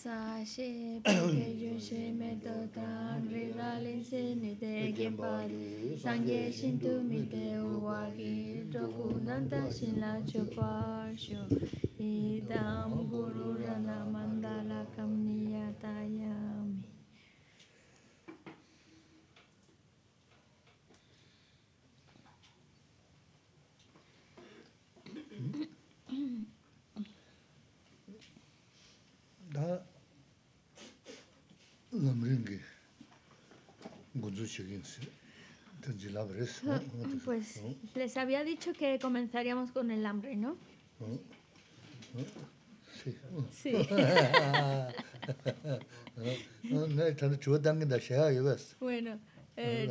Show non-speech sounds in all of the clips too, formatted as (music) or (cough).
Sashe peke yoshe meto tan rivalin sini dege bali Sangye shintu mite uwagi roku nanta shinla chupashu Idam guru rana mandala kamniyataya Pues les había dicho que comenzaríamos con el hambre, ¿no? Sí. Sí. bueno, eh,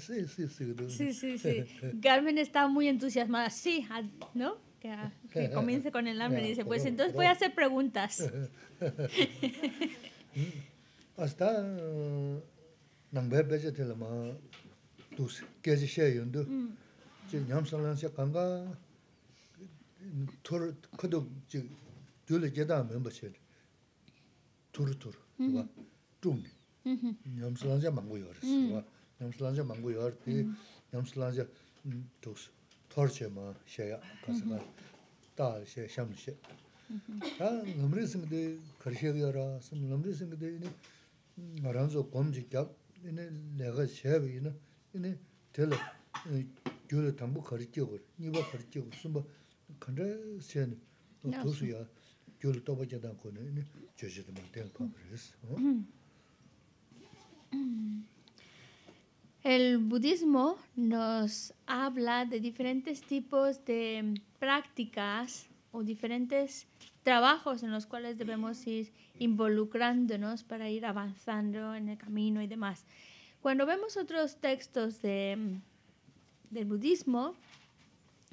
Sí, sí, sí. Sí, sí, sí. Carmen está muy entusiasmada. Sí, ah, ¿no? que, ah, que (laughs) comience con el hambre. dice, pues entonces voy a hacer preguntas. (laughs) Hasta nangbe beche te la tus kezi she yundu. Che nyam salan se kanga tur kudu che gyule jeda memba che. Tur tur, diba? Chung. Nyam salan se mangu yoris, diba? Nyam salan mangu yor, di tus. torche ma xeya, kasi ka taa xe, xam xe. Taa ngamri singde karshe kya ra, sim ngamri singde ini ngaranzo gomji kyab, ini lega xebi ina, ini tela gyula tambu karche kor, nipa karche ya El budismo nos habla de diferentes tipos de prácticas o diferentes trabajos en los cuales debemos ir involucrándonos para ir avanzando en el camino y demás. Cuando vemos otros textos del budismo,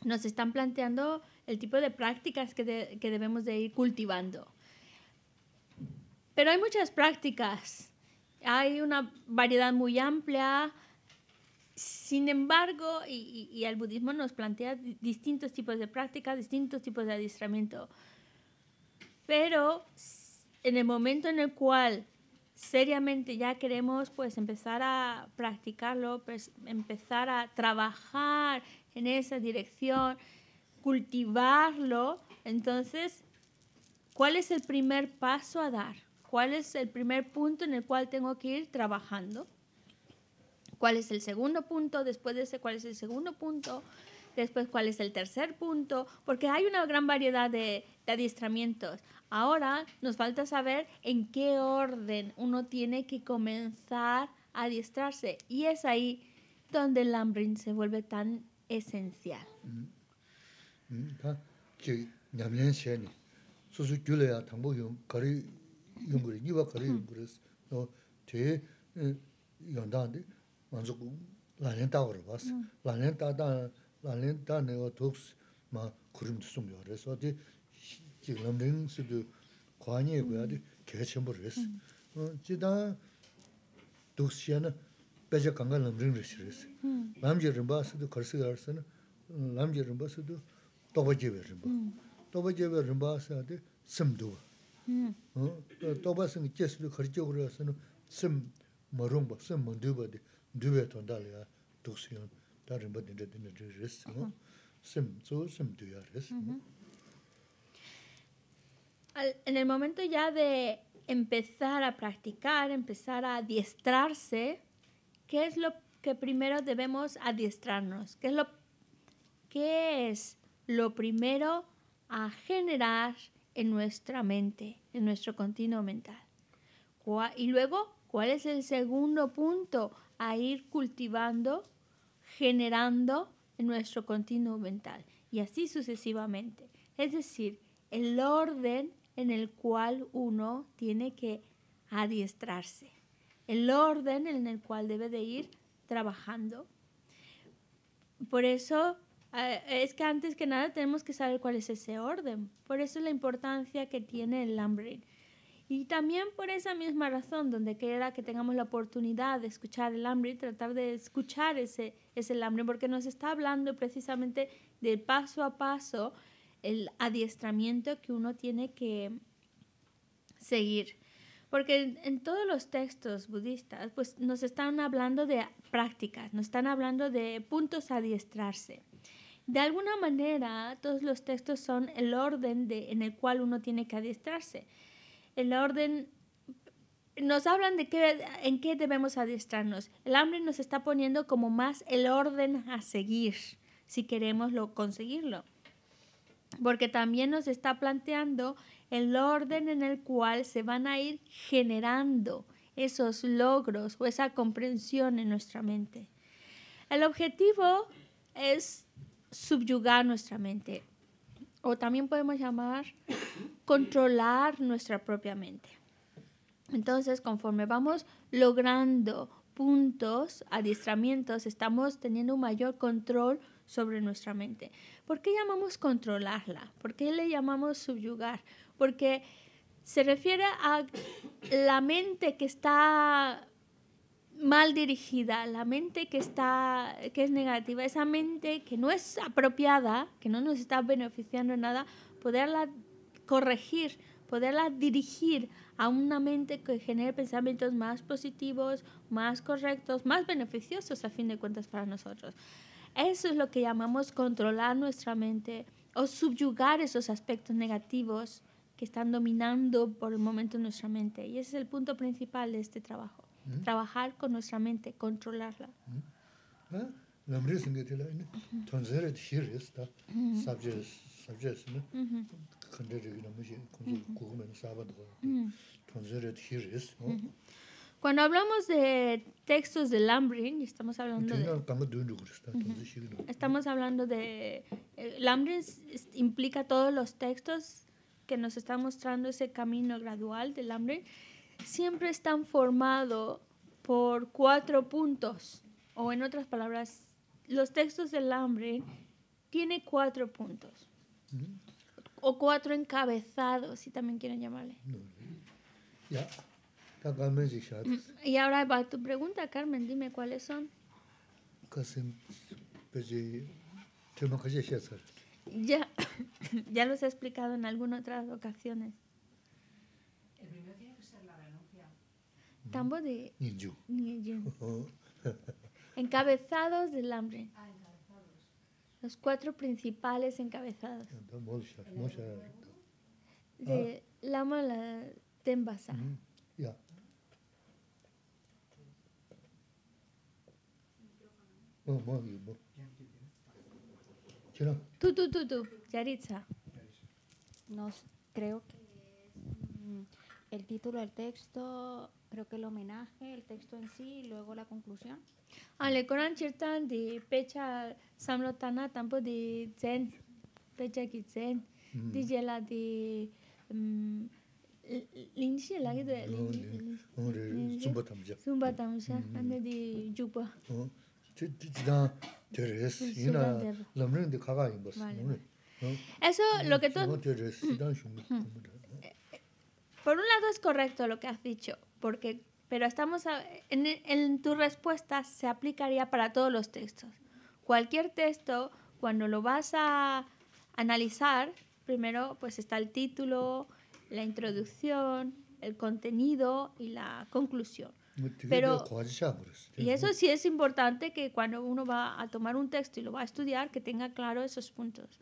nos están planteando el tipo de prácticas que, que debemos de ir cultivando. Pero hay muchas prácticas, hay una variedad muy amplia, sin embargo, y, el budismo nos plantea distintos tipos de prácticas, distintos tipos de adiestramiento. Pero en el momento en el cual seriamente ya queremos pues, empezar a practicarlo, pues, empezar a trabajar en esa dirección, cultivarlo, entonces, ¿cuál es el primer paso a dar? ¿Cuál es el primer punto en el cual tengo que ir trabajando? cuál es el segundo punto, después de ese cuál es el segundo punto, después cuál es el tercer punto, porque hay una gran variedad de, adiestramientos. Ahora nos falta saber en qué orden uno tiene que comenzar a adiestrarse y es ahí donde el Lambrin se vuelve tan esencial. Mm-hmm. Mm-hmm. 먼저 라넨 타워를 봤어. 라넨 타다 라넨 타네오 톡스 마 구름도 좀 그래서 이제 지금 냄새도 관이 뭐야? 개가 했어. 어, 지다 독시아는 배적 강간 넘링 레시를 했어. 음. 남자들은 봤어도 걸스 걸스는 남자들은 봤어도 도바지 버림 봐. 도바지 버림 봐서 아주 음. 어, 도바스 미께서도 걸치고 해서는 심 머롱 봐서 먼저 En el momento ya de empezar a practicar, empezar a adiestrarse, ¿qué es lo que primero debemos adiestrarnos? ¿Qué es lo, qué es lo primero a generar en nuestra mente, en nuestro continuo mental? Y luego, ¿cuál es el segundo punto a ir cultivando, generando en nuestro continuo mental y así sucesivamente. Es decir, el orden en el cual uno tiene que adiestrarse, el orden en el cual debe de ir trabajando. Por eso eh, es que antes que nada tenemos que saber cuál es ese orden. Por eso es la importancia que tiene el Lambrin. Y también por esa misma razón, donde queda que tengamos la oportunidad de escuchar el hambre y tratar de escuchar ese, hambre, porque nos está hablando precisamente del paso a paso el adiestramiento que uno tiene que seguir. Porque en, todos los textos budistas, pues nos están hablando de prácticas, nos están hablando de puntos a adiestrarse. De alguna manera, todos los textos son el orden en el cual uno tiene que adiestrarse el orden nos hablan de en qué debemos adiestrarnos. El hambre nos está poniendo como más el orden a seguir si queremos conseguirlo. Porque también nos está planteando el orden en el cual se van a ir generando esos logros o esa comprensión en nuestra mente. El objetivo es subyugar nuestra mente, o también podemos llamar controlar nuestra propia mente. Entonces, conforme vamos logrando puntos, adiestramientos, estamos teniendo un mayor control sobre nuestra mente. ¿Por qué llamamos controlarla? ¿Por qué le llamamos subyugar? Porque se refiere a la mente que está mal dirigida, la mente que está que es negativa, esa mente que no es apropiada, que no nos está beneficiando en nada, poderla corregir, poderla dirigir a una mente que genere pensamientos más positivos, más correctos, más beneficiosos a fin de cuentas para nosotros. Eso es lo que llamamos controlar nuestra mente o subyugar esos aspectos negativos que están dominando por el momento nuestra mente. Y ese es el punto principal de este trabajo. Mm. Trabajar con nuestra mente, controlarla. Cuando hablamos de textos de Lambrin, estamos hablando de... Estamos hablando de... Eh, Lambrin implica todos los textos que nos está mostrando ese camino gradual de Lambrin siempre están formados por cuatro puntos, o en otras palabras, los textos del hambre tiene cuatro puntos, o cuatro encabezados, si también quieren llamarle. Mm, y ahora va tu pregunta, Carmen, dime cuáles son. Ya, (coughs) ya los he explicado en algunas otras ocasiones. Tambo de Ninju. (laughs) encabezados del ah, encabezados. Los cuatro principales encabezados. De ah. Lama la Tembasa. Ya. Tú, tú, tú, tú, Yaritza. No, creo que mm, el título del texto creo que el homenaje, el texto en sí y luego la conclusión. Ale Koran Chirtan de Pecha Samlotana Tampo de Zen, Pecha Kitzen, mm. mm, de Yela de Linshi de Zumba Tamsha. Zumba Tamsha, mm. ande de Yupa. Tidang Teres, Ina de Kaga Eso lo que tú... Eh, eh, por un lado es correcto lo que has dicho, porque, pero estamos, en, en tu respuesta se aplicaría para todos los textos. Cualquier texto, cuando lo vas a analizar, primero pues está el título, la introducción, el contenido y la conclusión. Pero, y eso sí es importante que cuando uno va a tomar un texto y lo va a estudiar, que tenga claro esos puntos.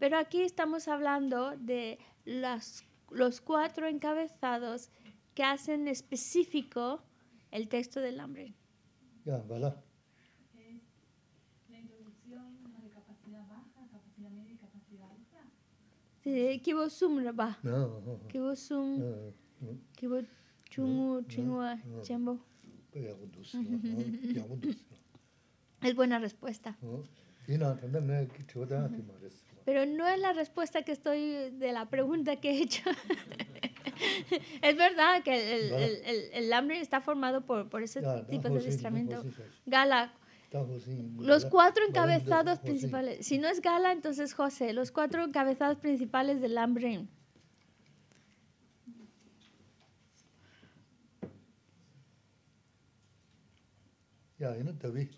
Pero aquí estamos hablando de las, los cuatro encabezados que hacen específico el texto del hambre. Ya, La de capacidad baja, capacidad media y capacidad alta. que vos Que vos sum. Que vos chungu, Es buena respuesta. Y no, pero no es la respuesta que estoy de la pregunta que he hecho. (laughs) es verdad que el, el, está formado por, por ese tipo de adiestramiento. Gala. Los cuatro encabezados principales. Si no es Gala, entonces José. Los cuatro encabezados principales del hambre. Ya, no te vi.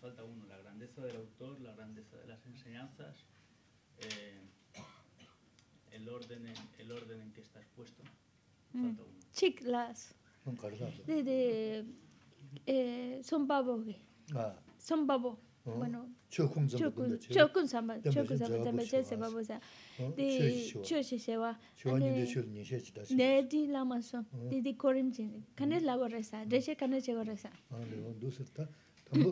Falta uno, la grandeza del autor, la grandeza enseñanzas, eh, el, orden en, el orden en que estás puesto. Falta De, de eh, son babos. Ah. Son babos. bueno chokun chokun samba chokun samba también che se babo sa de chu shi se va ne di la maso de di corim jin canes la go de che canes che ta tambo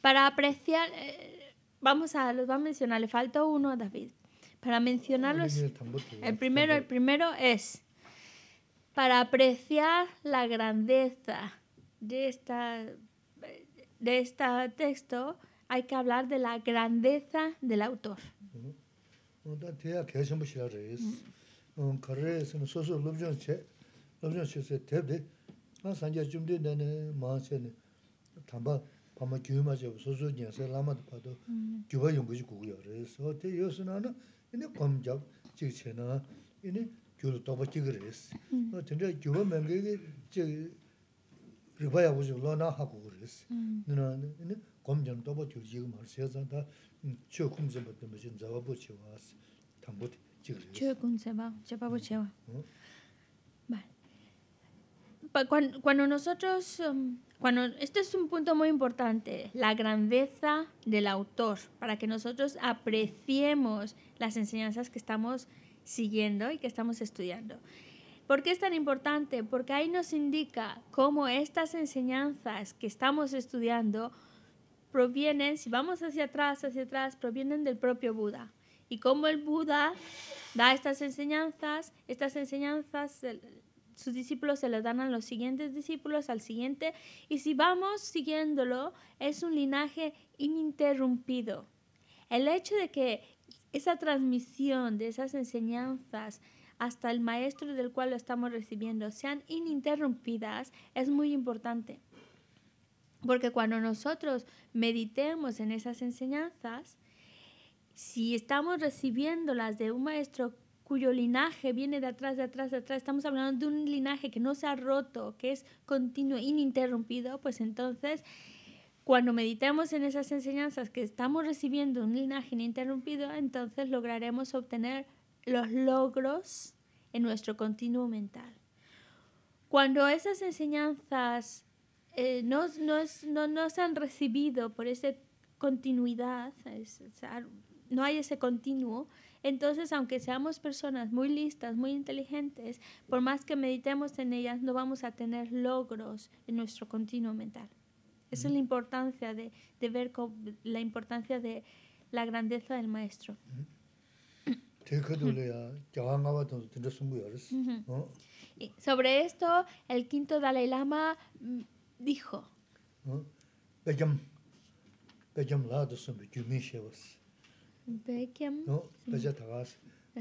para apreciar, vamos a, los va a mencionar, le falta uno David. Para mencionarlos, el primero, el primero es para apreciar la grandeza de, esta, de este texto, hay que hablar de la grandeza del autor. lobzhang 대대 se tepde, nga sanjia jumde 담바 밤에 se ne, tamba pama gyu ma che, sozo nyan se lama dhe pa do, gyu mm. ba yung buji gugu ya re, so te yo su na na, ini kom jab chik che 지금 ini gyu lo toba chik re se, mm. no tenze gyu ba menge cuando, nosotros, um, cuando, este es un punto muy importante, la grandeza del autor, para que nosotros apreciemos las enseñanzas que estamos siguiendo y que estamos estudiando. ¿Por qué es tan importante? Porque ahí nos indica cómo estas enseñanzas que estamos estudiando provienen, si vamos hacia atrás, hacia atrás, provienen del propio Buda. Y cómo el Buda da estas enseñanzas, estas enseñanzas sus discípulos se les dan a los siguientes discípulos, al siguiente, y si vamos siguiéndolo, es un linaje ininterrumpido. El hecho de que esa transmisión de esas enseñanzas hasta el maestro del cual lo estamos recibiendo sean ininterrumpidas es muy importante. Porque cuando nosotros meditemos en esas enseñanzas, si estamos recibiéndolas de un maestro cuyo linaje viene de atrás, de atrás, de atrás, estamos hablando de un linaje que no se ha roto, que es continuo, ininterrumpido, pues entonces cuando meditemos en esas enseñanzas que estamos recibiendo un linaje ininterrumpido, entonces lograremos obtener los logros en nuestro continuo mental. Cuando esas enseñanzas eh, no, no, se han recibido por esa continuidad, no hay ese continuo, entonces, aunque seamos personas muy listas, muy inteligentes, por más que meditemos en ellas, no vamos a tener logros en nuestro continuo mental. Esa es la importancia de, ver la importancia de la grandeza del maestro. sobre esto, el quinto Dalai Lama mm, dijo. 베캠 노 베제 타가스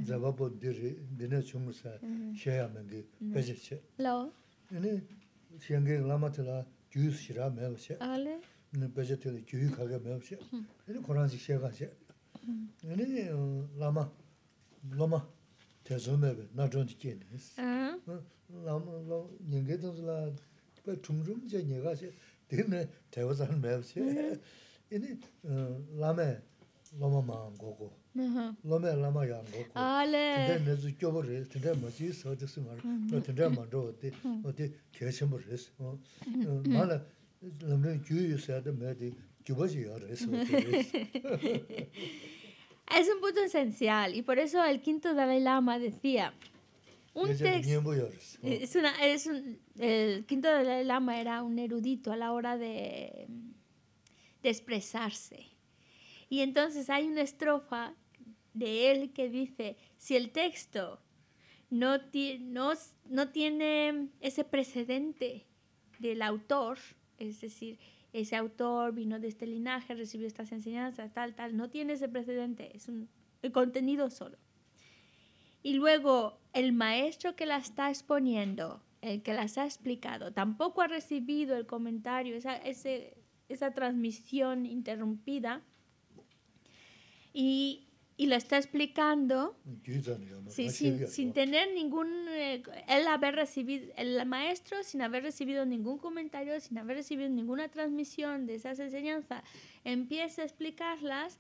자바보 디르 비네 쮸무사 샤야멘게 베제체 로 에네 시앙게 라마체라 주스 시라 메르세 알레 네 베제테르 주이 카게 메르세 에네 코란식 시야가세 라마 라마 테조메베 나존티케네스 라마 로 닝게도즈라 베 쮸무르미제 니가세 데네 테오잔 메르세 에네 라메 loma maang gogo, uh-huh. loma lama yaang gogo. Tende nezu kyobo res, tende maji sao desu mara, uh-huh. tende mando ote, ote kyechimbo res. Mala lamrin kyu yu sayada mayade kyobaji yaa res. (laughs) Es un punto esencial y por eso el quinto Dalai Lama decía, un texto, es una, es un, el quinto Dalai Lama era un erudito a la hora de, de expresarse. Y entonces hay una estrofa de él que dice, si el texto no, tiene ese precedente del autor, es decir, ese autor vino de este linaje, recibió estas enseñanzas, tal, tal, no tiene ese precedente, es un contenido solo. Y luego el maestro que la está exponiendo, el que las ha explicado, tampoco ha recibido el comentario, esa, esa transmisión interrumpida, y, y lo está explicando sin, tener ningún, eh, él haber recibido, el maestro sin haber recibido ningún comentario, sin haber recibido ninguna transmisión de esas enseñanzas, empieza a explicarlas.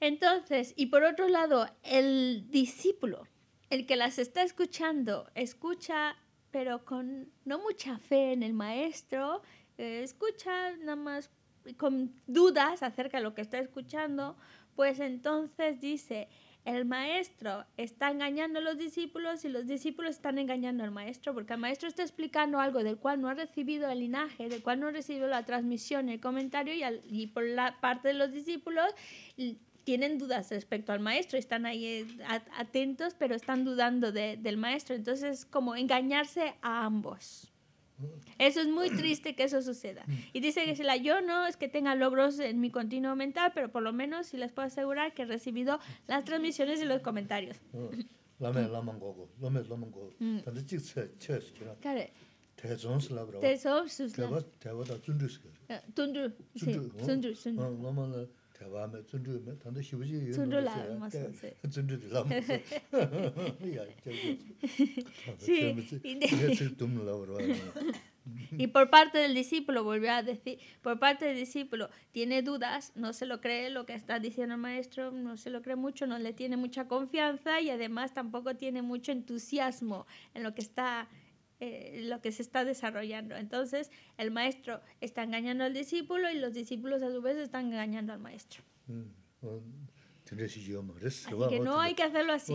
Entonces, y por otro lado, el discípulo, el que las está escuchando, escucha pero con no mucha fe en el maestro, eh, escucha nada más con dudas acerca de lo que está escuchando, pues entonces dice, el maestro está engañando a los discípulos y los discípulos están engañando al maestro, porque el maestro está explicando algo del cual no ha recibido el linaje, del cual no ha recibido la transmisión, el comentario, y, por la parte de los discípulos tienen dudas respecto al maestro, están ahí eh, atentos, pero están dudando del maestro. Entonces, como engañarse a ambos. Eso es muy triste que eso suceda. Y dice que si yo no es que tenga logros en mi continuo mental, pero por lo menos Si les puedo asegurar que he recibido las transmisiones y los comentarios y por parte del discípulo volvió a decir, por parte del discípulo tiene dudas, no se lo cree lo que está diciendo el maestro, no se lo cree mucho, no le tiene mucha confianza y además tampoco tiene mucho entusiasmo en lo que está eh, lo que se está desarrollando. Entonces, el maestro está engañando al discípulo y los discípulos a su vez están engañando al maestro. Mm, así que no hay que hacerlo así.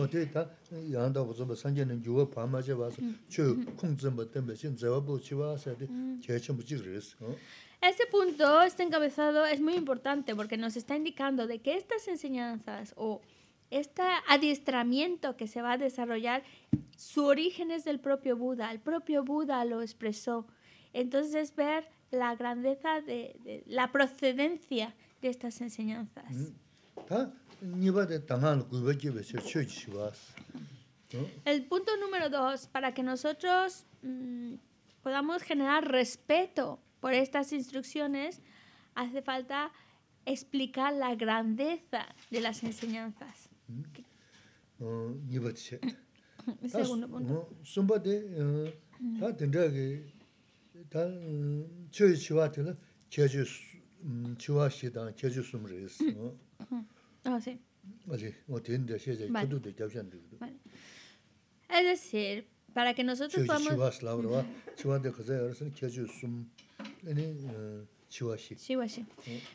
Este punto, este encabezado, es muy importante porque nos está indicando de que estas enseñanzas o este adiestramiento que se va a desarrollar, su origen es del propio Buda, el propio Buda lo expresó. Entonces ver la grandeza de, la procedencia de estas enseñanzas. Mm. El punto número dos, para que nosotros mm, podamos generar respeto por estas instrucciones, hace falta explicar la grandeza de las enseñanzas. nivad che. Sumba de, ta dindagi, ta chio yi chiwa tila, cheju, chiwa shi dan, cheju sumri isi. Ah, sí. O dindagi, xe xe, kudu de, gyabshan de. Es decir, para que nosotros podamos... Cheju chiwa slavrawa, chiwa de khazay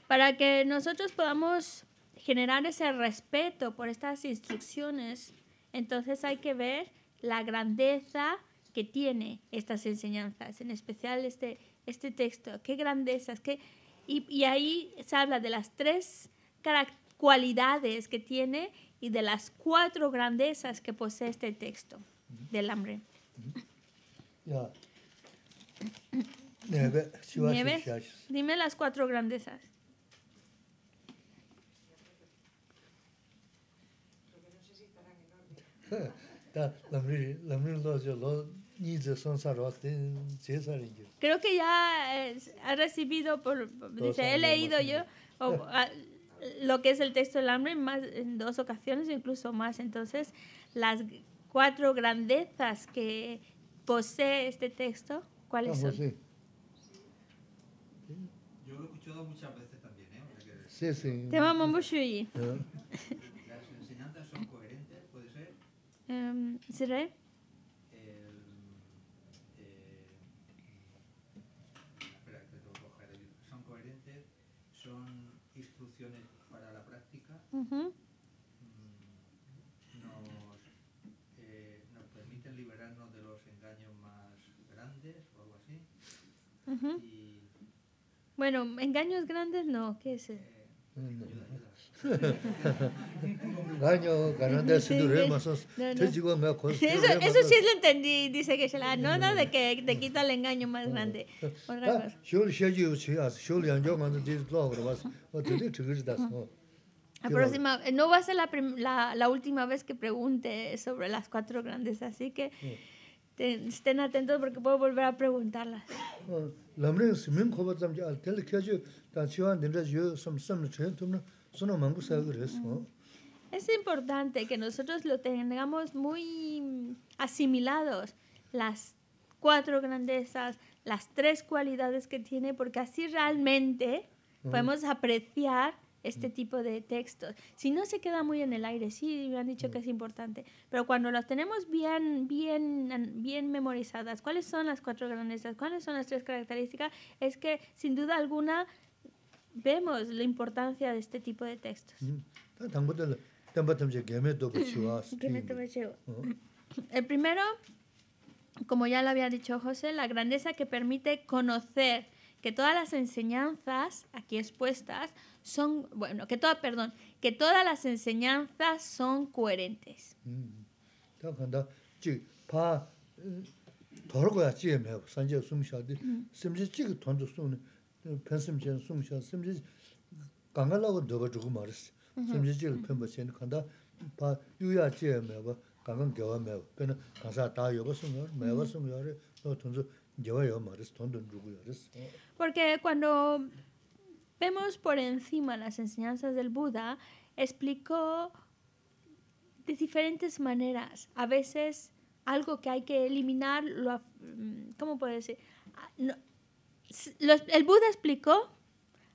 Para que nosotros podamos... generar ese respeto por estas instrucciones, entonces hay que ver la grandeza que tiene estas enseñanzas, en especial este, este texto. Qué grandezas, Y, y ahí se habla de las tres cualidades que tiene y de las cuatro grandezas que posee este texto del hambre. Nieves, dime las cuatro grandezas. Creo que ya eh, ha recibido, por, he leído yo lo que es el texto del hambre más, en dos ocasiones, incluso más. Entonces, las cuatro grandezas que posee este texto, ¿cuáles son? Yo lo he escuchado muchas veces también. ¿eh? Sí, sí. (laughs) Em, eh, eh, son coherentes, son instrucciones para la práctica, mm, eh, nos, permiten liberarnos de los engaños más grandes o algo así. bueno, engaños grandes no, ¿qué es eso? eso, sí lo entendí, dice que la no, no, de que te quita el engaño más ah. grande. no va a ser la, última vez que pregunte sobre las cuatro grandes, así que ah. estén atentos porque puedo volver a preguntarlas. Ah, pues, mm. Es importante que nosotros lo tengamos muy asimilados, las cuatro grandezas, las tres cualidades que tiene, porque así realmente podemos apreciar este mm. tipo de textos. Si no se queda muy en el aire, sí, me han dicho mm. que es importante, pero cuando las tenemos bien, bien, bien memorizadas, cuáles son las cuatro grandezas, cuáles son las tres características, es que sin duda alguna vemos la importancia de este tipo de textos. Mm. (laughs) Oh. El primero, como ya lo había dicho José, la grandeza que permite conocer que todas las enseñanzas aquí expuestas son, bueno, que toda, perdón, que todas las enseñanzas son coherentes. Mm porque cuando vemos por encima las enseñanzas del Buda explicó de diferentes maneras a veces algo que hay que eliminar mm, cómo puede decir ah, el Buda explicó,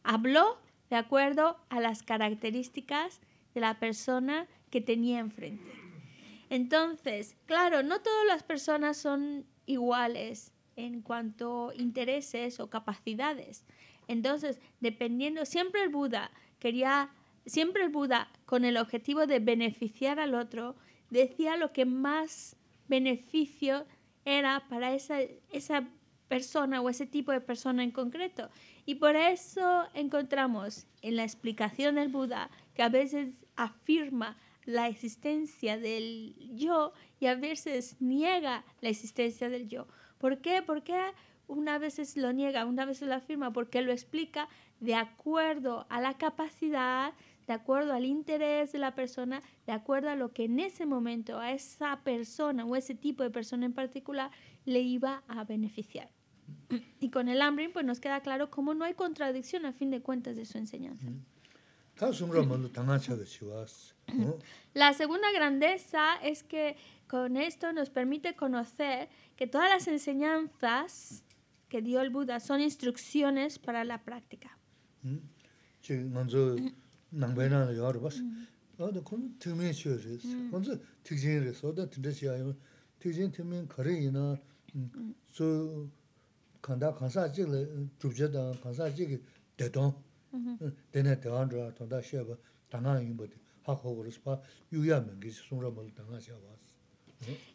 habló de acuerdo a las características de la persona que tenía enfrente. Entonces, claro, no todas las personas son iguales en cuanto a intereses o capacidades. Entonces, dependiendo, siempre el Buda quería, siempre el Buda con el objetivo de beneficiar al otro, decía lo que más beneficio era para esa, esa persona o ese tipo de persona en concreto. Y por eso encontramos en la explicación del Buda que a veces afirma la existencia del yo y a veces niega la existencia del yo. ¿Por qué? Porque una vez lo niega, una vez lo afirma, porque lo explica de acuerdo a la capacidad, de acuerdo al interés de la persona, de acuerdo a lo que en ese momento a esa persona o ese tipo de persona en particular le iba a beneficiar. Y con el hambre pues nos queda claro cómo no hay contradicción a fin de cuentas de su enseñanza. (clears throat) La segunda grandeza es que con esto nos permite conocer que todas las enseñanzas que dio el Buda son instrucciones para la práctica. Y eso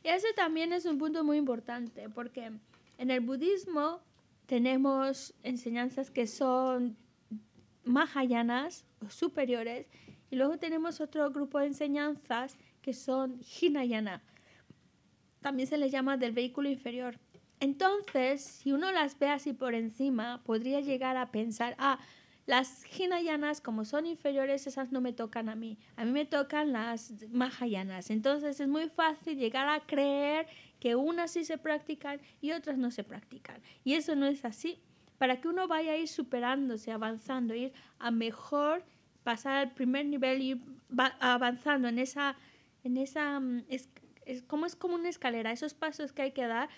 Ese también es un punto muy importante porque en el budismo tenemos enseñanzas que son mahayanas, superiores, y luego tenemos otro grupo de enseñanzas que son hinayana. También se les llama del vehículo inferior. Entonces, si uno las ve así por encima, podría llegar a pensar, ah, las hinayanas, como son inferiores, esas no me tocan a mí. A mí me tocan las mahayanas. Entonces es muy fácil llegar a creer que unas sí se practican y otras no se practican. Y eso no es así. Para que uno vaya a ir superándose, avanzando, ir a mejor, pasar al primer nivel, y avanzando en esa, en esa, mm, como es como una escalera, esos pasos que hay que dar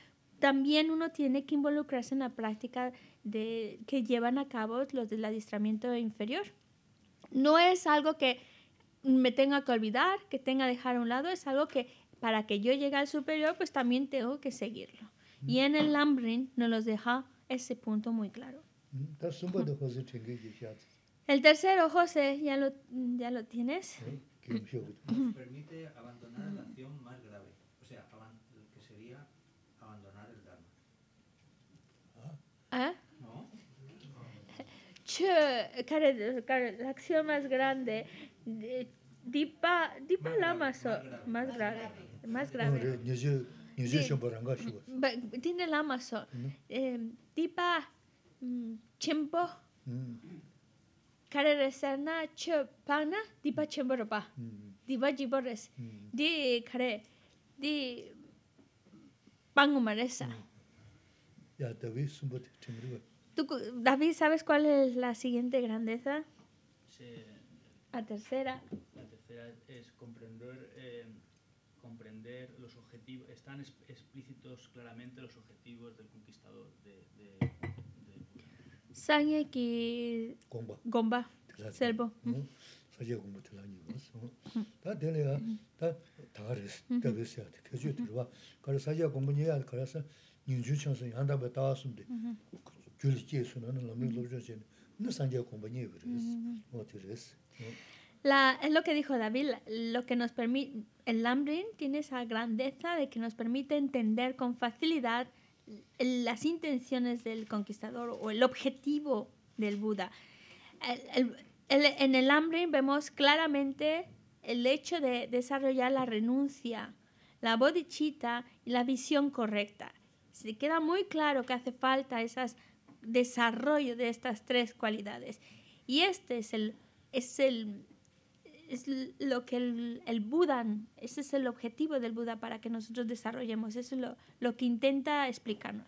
también uno tiene que involucrarse en la práctica de, que llevan a cabo los del adiestramiento inferior. No es algo que me tenga que olvidar, que tenga que dejar a un lado, es algo que para que yo llegue al superior, pues también tengo que seguirlo. Y en el Lambrin nos los deja ese punto muy claro. Mm, el tercero, José, ¿ya lo, ya lo tienes? ¿Nos permite abandonar la acción ¿Ah? ¿qué? care, care, la acción más grande, de, dipa, dipa más lama más, más grave, más grave. Tiene lama so, eh, dipa mm, chempo, mm. care resana che pana, dipa chempo ropa, mm. dipa jibores, di care, di pangumaresa. Mm. ¿Tú, David, sabes cuál es la siguiente grandeza? La tercera. La tercera es comprender, comprender los objetivos. Están explícitos claramente los objetivos del conquistador. De, de, de... Sanye Gomba. Gomba. Selvo. 사제 공부 들라니 무슨 다 es lo que dijo David, lo que nos permite, el Lambrin tiene esa grandeza de que nos permite entender con facilidad las intenciones del conquistador o el objetivo del Buda. El, en el Lambrin vemos claramente el hecho de desarrollar la renuncia, la bodhicitta y la visión correcta se queda muy claro que hace falta ese desarrollo de estas tres cualidades. Y este es el, es el es lo que el, el, Buda, ese es el objetivo del Buda para que nosotros desarrollemos, eso es lo, lo que intenta explicarnos.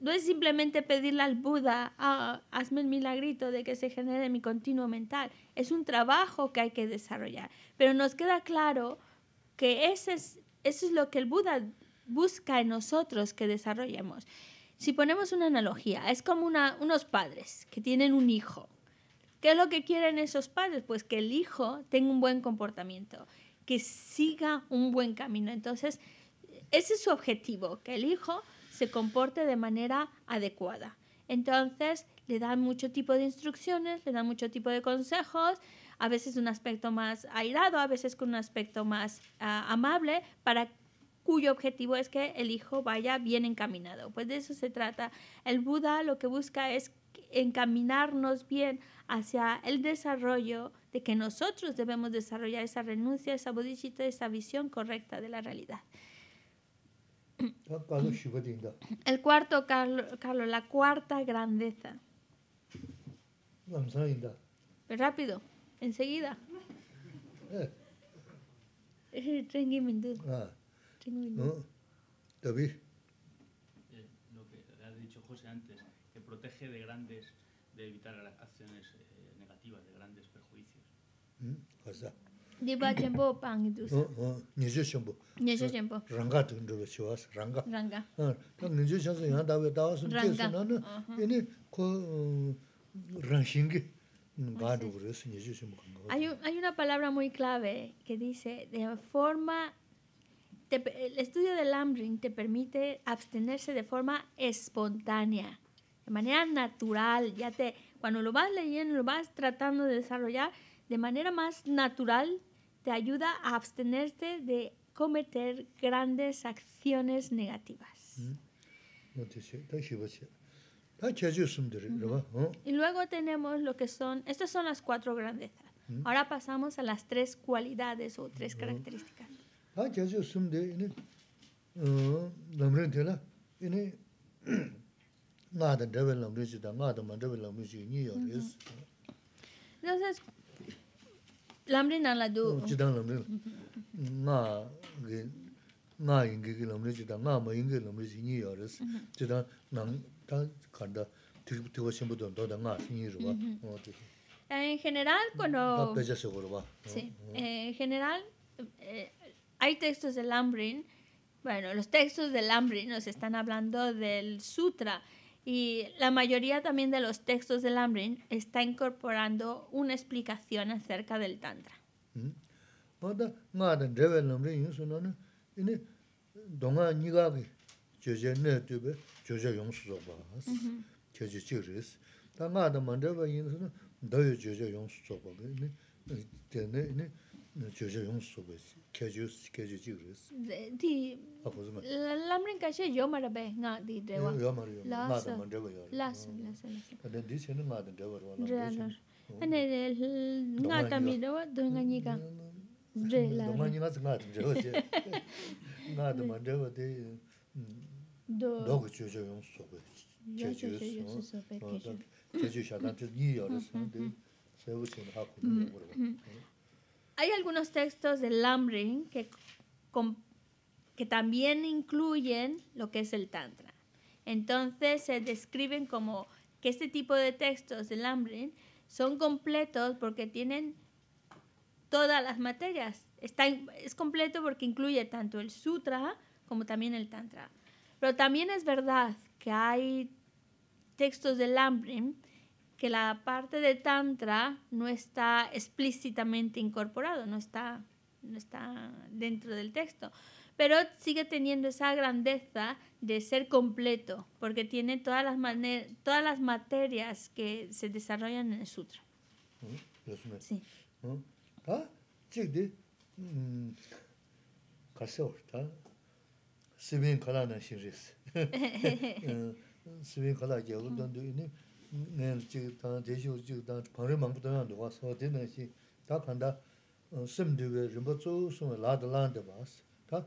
no es simplemente pedirle al Buda, ah, hazme el milagrito de que se genere mi continuo mental. Es un trabajo que hay que desarrollar. Pero nos queda claro que ese es, eso es lo que el Buda busca en nosotros que desarrollemos. Si ponemos una analogía, es como unos padres que tienen un hijo. ¿Qué es lo que quieren esos padres? Pues que el hijo tenga un buen comportamiento, que siga un buen camino. Entonces, ese es su objetivo, que el hijo se comporte de manera adecuada. Entonces, le dan mucho tipo de instrucciones, le dan mucho tipo de consejos, a veces un aspecto más airado, a veces con un aspecto más ah, amable, para cuyo objetivo es que el hijo vaya bien encaminado. Pues de eso se trata. El Buda lo que busca es encaminarnos bien hacia el desarrollo de que nosotros debemos desarrollar esa renuncia, esa bodhisattva, esa visión correcta de la realidad. El cuarto, Carlos, la cuarta grandeza. vamos pues Rápido, enseguida. Eh. Ah, ¿no? David. Eh, lo que ha dicho José antes, que protege de grandes, de evitar acciones eh, negativas, de grandes perjuicios. ¿Mm? Pues hay, una palabra muy clave que dice, de forma, el estudio del Lambrin te permite abstenerse de forma espontánea, de manera natural, ya te, cuando lo vas leyendo, lo vas tratando de desarrollar de manera más natural, te ayuda a abstenerte de cometer grandes acciones negativas. Y luego tenemos lo que son, estas son las cuatro grandezas. Ahora pasamos a las tres cualidades o tres características. Entonces, lamri nang la du chidang lamri nga ge nga ingi ge lamri chidang nga ma ingi lamri chi ni yo res chidang nang ta kanda ti ti wo shimbu don do da nga chi ni en general cuando ta ya seguro va sí en eh, general eh, hay textos de Lambrin bueno los textos de Lambrin nos están hablando del sutra y la mayoría también de los textos de Lamrin está incorporando una explicación acerca del Tantra. Mm-hmm. 조조 용수 그 캐주 스케주 지그스 디 아고즈마 람링 가셰 요마라베 nga di dewa yo maru yo ma da man dewa yo la di sene ma da dewa wa la la ane de nga ta mi nga ni sha hay algunos textos de Lambrin que, también incluyen lo que es el Tantra. Entonces se describen como que este tipo de textos de Lambrin son completos porque tienen todas las materias. es completo porque incluye tanto el sutra como también el tantra. Pero también es verdad que hay textos de Lambrin que la parte de Tantra no está explícitamente incorporado, no está, no está dentro del texto, pero sigue teniendo esa grandeza de ser completo, porque tiene todas las, todas las materias que se desarrollan en el sutra. Mm, sí. Mm. Ah, (laughs) (laughs) nén chík tán, dé xió chík tán, pán rén mán pú tán yán duwa sá, dé nén xí, tá khán tá sém dhí wé rinpa tsú sún wé lá dhá lán dhá bá sá, tá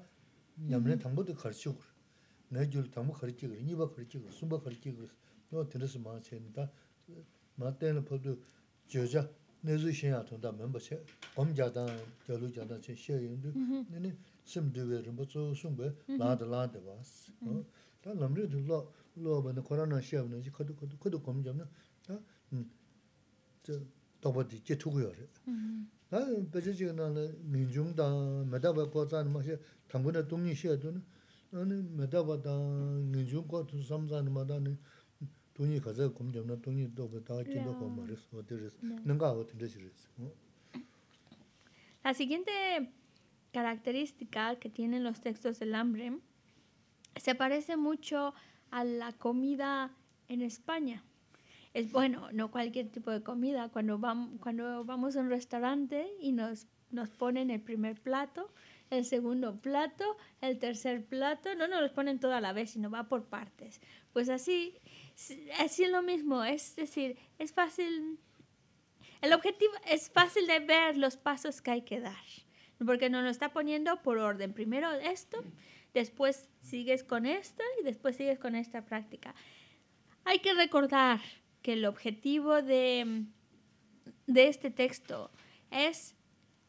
ñam rén tán bú tí khár chí wé, né nó dhú, La siguiente característica que tienen los textos del hambre se parece mucho a a la comida en España. Es bueno, no cualquier tipo de comida. Cuando, cuando vamos a un restaurante y nos, nos ponen el primer plato, el segundo plato, el tercer plato, no nos los ponen toda a la vez, sino va por partes. Pues así, así es lo mismo, es decir, es fácil, el objetivo es fácil de ver los pasos que hay que dar, porque nos lo está poniendo por orden, primero esto, después sigues con esta y después sigues con esta práctica. Hay que recordar que el objetivo de, de este texto es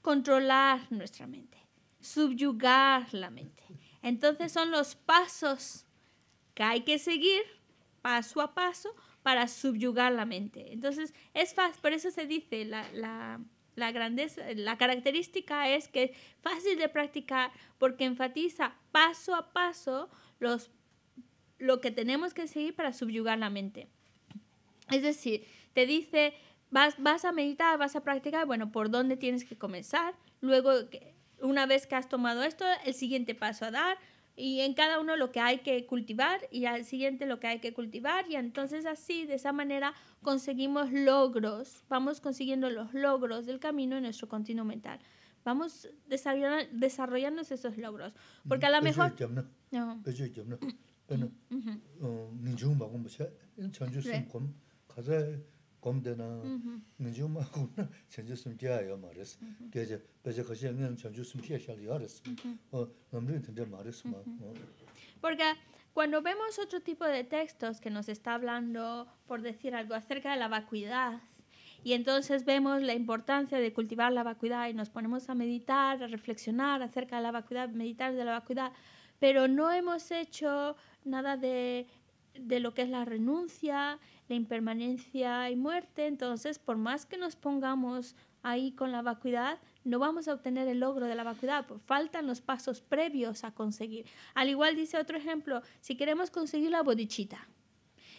controlar nuestra mente, subyugar la mente. Entonces son los pasos que hay que seguir paso a paso para subyugar la mente. Entonces es fácil, por eso se dice la la característica es que es fácil de practicar porque enfatiza paso a paso lo que tenemos que seguir para subyugar la mente. Es decir, te dice, vas, vas a meditar, vas a practicar, bueno, por dónde tienes que comenzar, luego una vez que has tomado esto, el siguiente paso a dar, y en cada uno lo que hay que cultivar y al siguiente lo que hay que cultivar y entonces así de esa manera conseguimos logros, vamos consiguiendo los logros del camino en nuestro continuo mental. Vamos desarrollando, esos logros, porque a lo mejor no. (laughs) Porque cuando vemos otro tipo de textos que nos está hablando, por decir algo, acerca de la vacuidad, y entonces vemos la importancia de cultivar la vacuidad y nos ponemos a meditar, a reflexionar acerca de la vacuidad, meditar de la vacuidad, pero no hemos hecho nada de de lo que es la renuncia, la impermanencia y muerte. Entonces, por más que nos pongamos ahí con la vacuidad, no vamos a obtener el logro de la vacuidad, pues, faltan los pasos previos a conseguir. Al igual dice otro ejemplo, si queremos conseguir la bodichita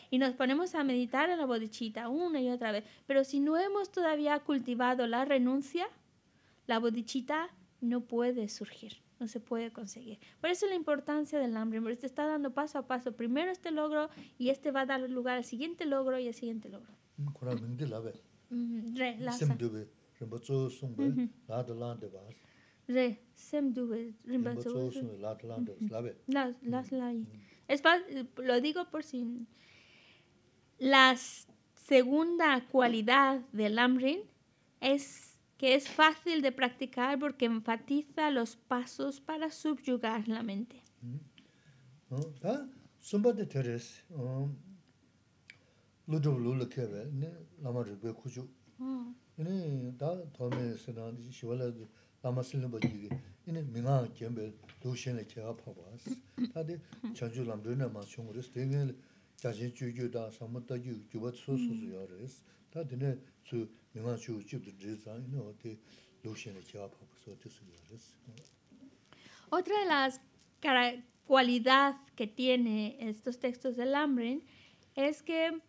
y nos ponemos a meditar en la bodichita una y otra vez, pero si no hemos todavía cultivado la renuncia, la bodichita no puede surgir no se puede conseguir. Por eso la importancia del hambre, porque te está dando paso a paso. Primero este logro y este va a dar lugar al siguiente logro y al siguiente logro. lo digo por si... La segunda cualidad del hambre es que es fácil de practicar porque enfatiza los pasos para subyugar la mente. Mm. Oh, otra de las cualidades que tiene estos textos de Lambrin es que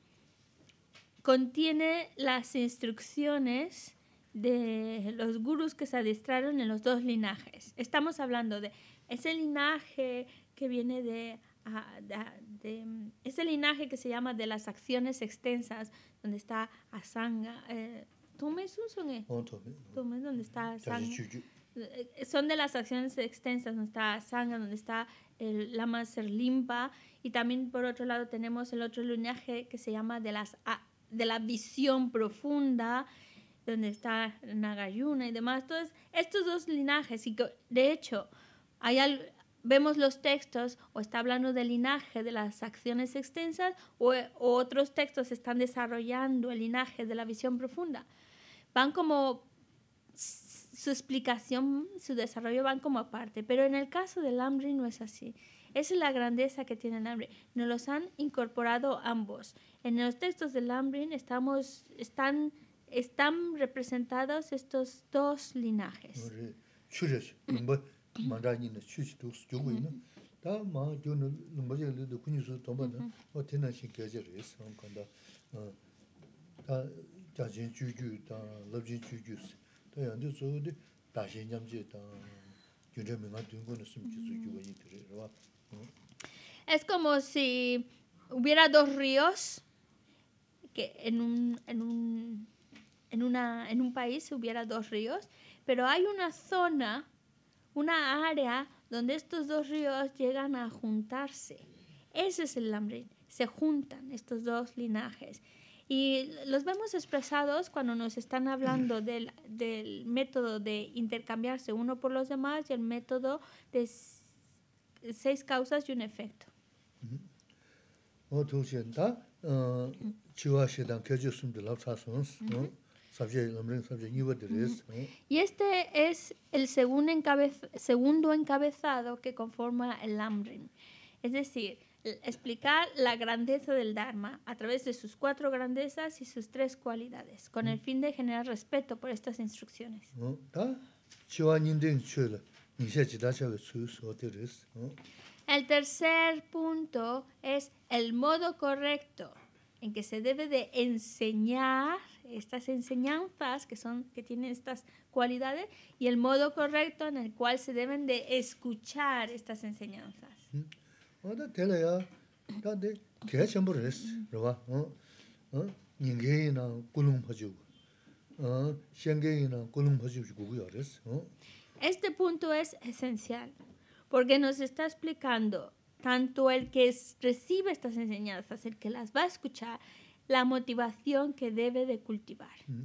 contiene las instrucciones de los gurús que se adiestraron en los dos linajes. Estamos hablando de ese linaje que viene de, ese linaje que se llama de las acciones extensas, donde está Asanga, eh, Tome eh. oh, Tome donde está eh, Son de las acciones extensas, donde está Sanga, donde está el Lama limpa Y también por otro lado tenemos el otro linaje que se llama de, las, ah, de la visión profunda, donde está Nagayuna y demás. Entonces, estos dos linajes, y de hecho, vemos los textos o está hablando del linaje de las acciones extensas o, otros textos están desarrollando el linaje de la visión profunda van como su explicación, su desarrollo van como aparte, pero en el caso del hambre no es así. Esa es la grandeza que tiene el Nos los han incorporado ambos. En los textos del hambre estamos, están, están representados estos dos linajes. Es como si hubiera dos ríos que en un, en un, en una, país hubiera dos ríos, pero hay una zona, una área donde estos dos ríos llegan a juntarse. Ese es el Lambre se juntan estos dos linajes. Y los vemos expresados cuando nos están hablando del, del método de intercambiarse uno por los demás y el método de seis causas y un efecto. Y este es el segundo, segundo encabezado que conforma el Lambrin. Es decir, eh, explicar la grandeza del Dharma a través de sus cuatro grandezas y sus tres cualidades, con el mm. fin de generar respeto por estas instrucciones. El tercer punto es el modo correcto en que se debe de enseñar estas enseñanzas que son que tienen estas cualidades y el modo correcto en el cual se deben de escuchar estas enseñanzas. Este punto es esencial porque nos está explicando tanto el que recibe estas enseñanzas, el que las va a escuchar, la motivación que debe de cultivar. Mm.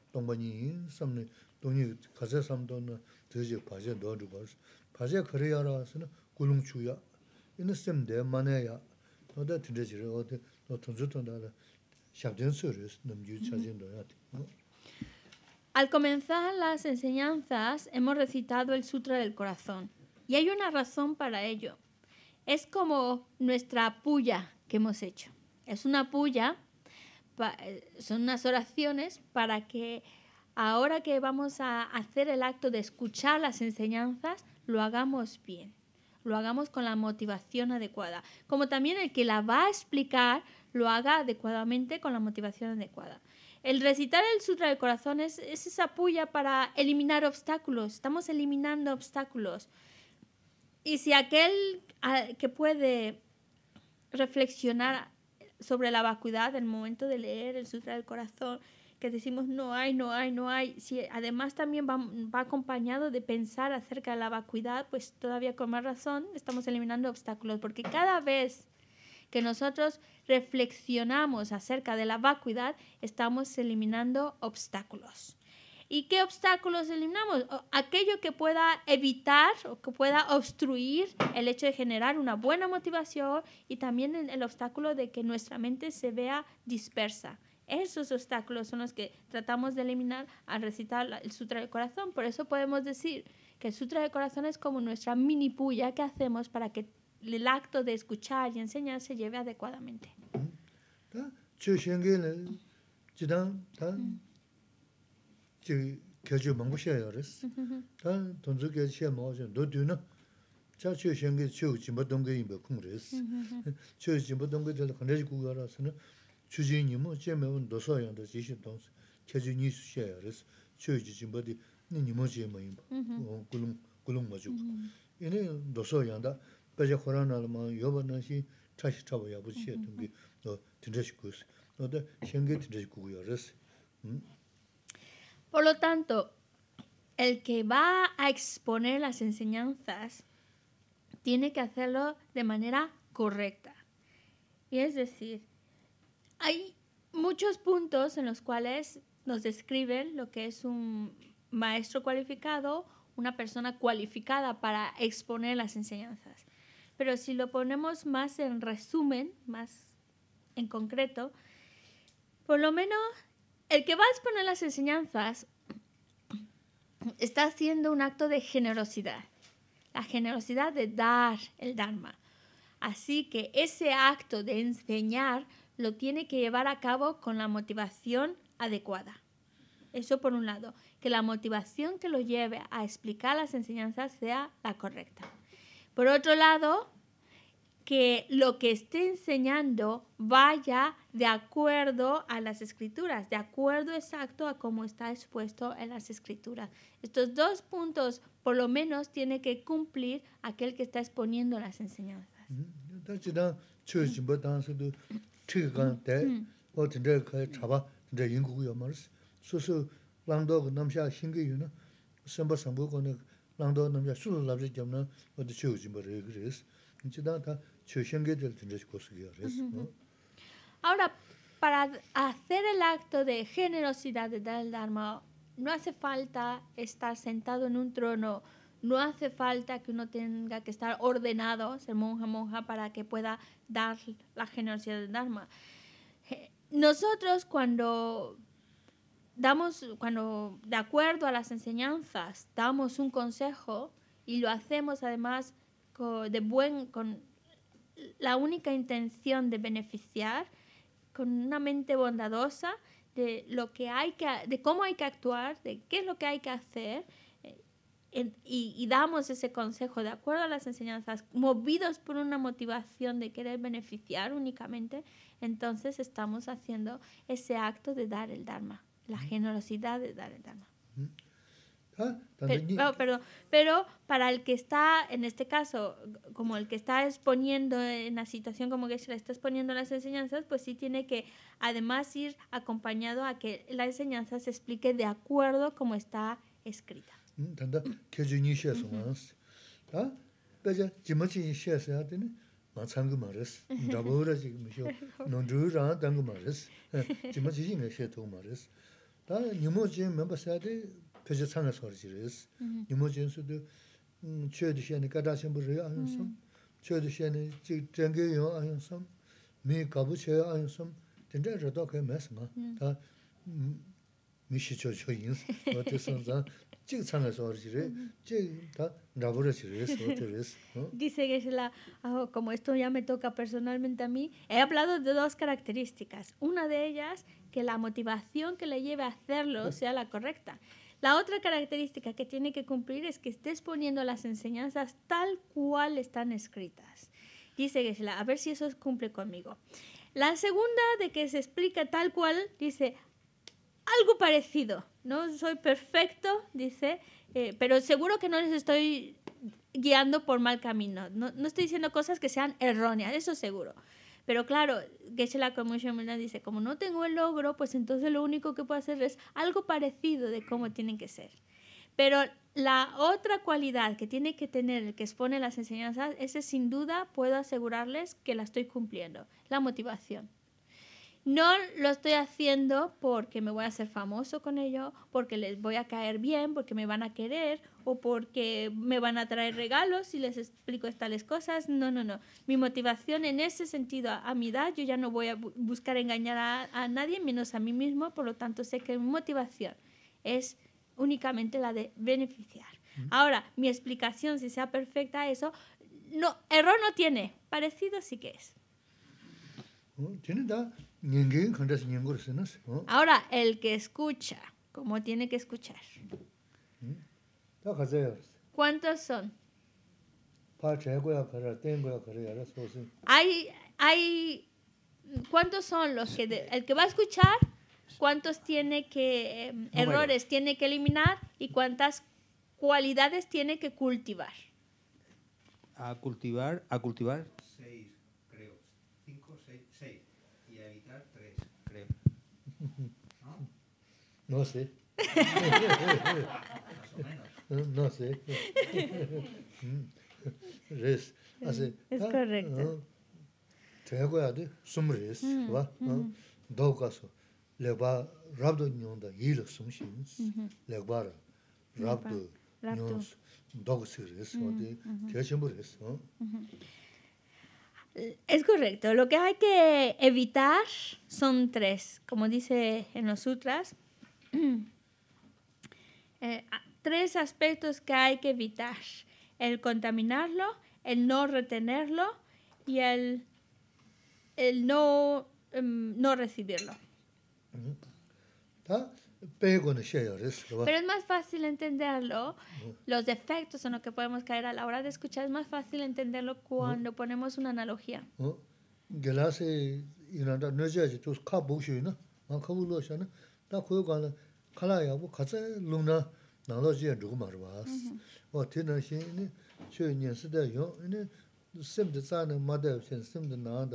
Al comenzar las enseñanzas hemos recitado el Sutra del Corazón y hay una razón para ello. Es como nuestra puya que hemos hecho. Es una puya eh, son unas oraciones para que ahora que vamos a hacer el acto de escuchar las enseñanzas, lo hagamos bien, lo hagamos con la motivación adecuada, como también el que la va a explicar lo haga adecuadamente con la motivación adecuada. El recitar el Sutra del Corazón es, esa puya para eliminar obstáculos, estamos eliminando obstáculos. Y si aquel que puede reflexionar sobre la vacuidad el momento de leer el Sutra del Corazón, que decimos no hay, no hay, no hay, si además también va, acompañado de pensar acerca de la vacuidad, pues todavía con más razón estamos eliminando obstáculos, porque cada vez que nosotros reflexionamos acerca de la vacuidad, estamos eliminando obstáculos. ¿Y qué obstáculos eliminamos? Aquello que pueda evitar o que pueda obstruir el hecho de generar una buena motivación y también el, obstáculo de que nuestra mente se vea dispersa. Esos obstáculos son los que tratamos de eliminar al recitar el Sutra del Corazón. Por eso podemos decir que el Sutra del Corazón es como nuestra mini puya que hacemos para que el acto de escuchar y enseñar se lleve adecuadamente. ¿Mm? 저 kēchū mānggō shiā yā rēs. Tā tōnzu kēchū shiā mānggō shiā, dō tū nā, chā chū shiāngi chū jimbā tōnggō yīmbā kōng rēs. Chū jimbā tōnggō tēlā khanē chī kūgā rā sā nā, chū jī nī mō, chē mē wān dōsā 그제 ndā jī shiā tōngs, kēchū nī 동기 너 yā 싶고 chū jī jimbā tī nī nī gulung Por lo tanto, el que va a exponer las enseñanzas tiene que hacerlo de manera correcta. Y es decir, hay muchos puntos en los cuales nos describen lo que es un maestro cualificado, una persona cualificada para exponer las enseñanzas. Pero si lo ponemos más en resumen, más en concreto, por lo menos el que va a exponer las enseñanzas está haciendo un acto de generosidad, la generosidad de dar el Dharma. Así que ese acto de enseñar lo tiene que llevar a cabo con la motivación adecuada. Eso por un lado, que la motivación que lo lleve a explicar las enseñanzas sea la correcta. Por otro lado, que lo que esté enseñando vaya de acuerdo a las escrituras, de acuerdo exacto a cómo está expuesto en las escrituras. Estos dos puntos por lo menos tiene que cumplir aquel que está exponiendo las enseñanzas. Ahora, para hacer el acto de generosidad de el Dharma, no hace falta estar sentado en un trono, no hace falta que uno tenga que estar ordenado, ser monja, monja, para que pueda dar la generosidad del Dharma. Nosotros cuando damos, cuando de acuerdo a las enseñanzas, damos un consejo y lo hacemos además con, de buen, con la única intención de beneficiar, con una mente bondadosa de lo que hay que, de cómo hay que actuar, de qué es lo que hay que hacer. Eh, y, damos ese consejo de acuerdo a las enseñanzas, movidos por una motivación de querer beneficiar únicamente, entonces estamos haciendo ese acto de dar el Dharma, la generosidad de dar el Dharma. Ah, pero, pero, para el que está, en este caso, como el que está exponiendo en la situación como que se le está exponiendo las enseñanzas, pues sí tiene que además ir acompañado a que la enseñanza se explique de acuerdo como está escrita. Mm, (laughs) dice que es la como esto ya me toca personalmente a mí, he hablado de dos características. Una de ellas, que la motivación que le lleve a hacerlo pues sea la correcta. La otra característica que tiene que cumplir es que estés poniendo las enseñanzas tal cual están escritas. Dice a ver si eso cumple conmigo. La segunda de que se explica tal cual, dice algo parecido. No soy perfecto, dice, eh, pero seguro que no les estoy guiando por mal camino. No, no estoy diciendo cosas que sean erróneas, eso seguro. Pero claro, se la Comisión dice, como no tengo el logro, pues entonces lo único que puedo hacer es algo parecido de cómo tienen que ser. Pero la otra cualidad que tiene que tener el que expone las enseñanzas es sin duda puedo asegurarles que la estoy cumpliendo, la motivación. No lo estoy haciendo porque me voy a hacer famoso con ello, porque les voy a caer bien, porque me van a querer o porque me van a traer regalos y les explico tales cosas. No, no, no. Mi motivación en ese sentido, a, mi edad, yo ya no voy a buscar engañar a, nadie menos a mí mismo, por lo tanto sé que mi motivación es únicamente la de beneficiar. Ahora, mi explicación, si sea perfecta, eso, no, error no tiene, parecido sí que es. ¿Tiene Ahora, el que escucha, ¿cómo tiene que escuchar. ¿Mm? ¿Cuántos son? Hay, hay, ¿Cuántos son los que... el que va a escuchar, cuántos tiene que... Em, errores tiene que eliminar y cuántas cualidades tiene que cultivar. A cultivar, a cultivar. No sé. (laughs) no, sé. res. Así, es ah, correcto. tengo ah, cuidado de mm, ah, mm. sum mm-hmm. res, ¿va? Dau caso, legba rabdo nyonda yilo sum Le va rabdo nyons, dau tres, res, tenga tres, res. Es correcto. Lo que hay que evitar son tres, como dice en los sutras, eh, tres aspectos que hay que evitar. El contaminarlo, el no retenerlo y el, el no, em, no recibirlo. Pero es más fácil entenderlo, los defectos en los que podemos caer a la hora de escuchar, es más fácil entenderlo cuando ponemos una analogía. Da kuyo kwa na kala ya bu katsa lung na nanglo jiyan dhugu marwaas. Wa ti na xin ni xio nian si da yung, ni sim di tsa na ma da yu xin, sim de na,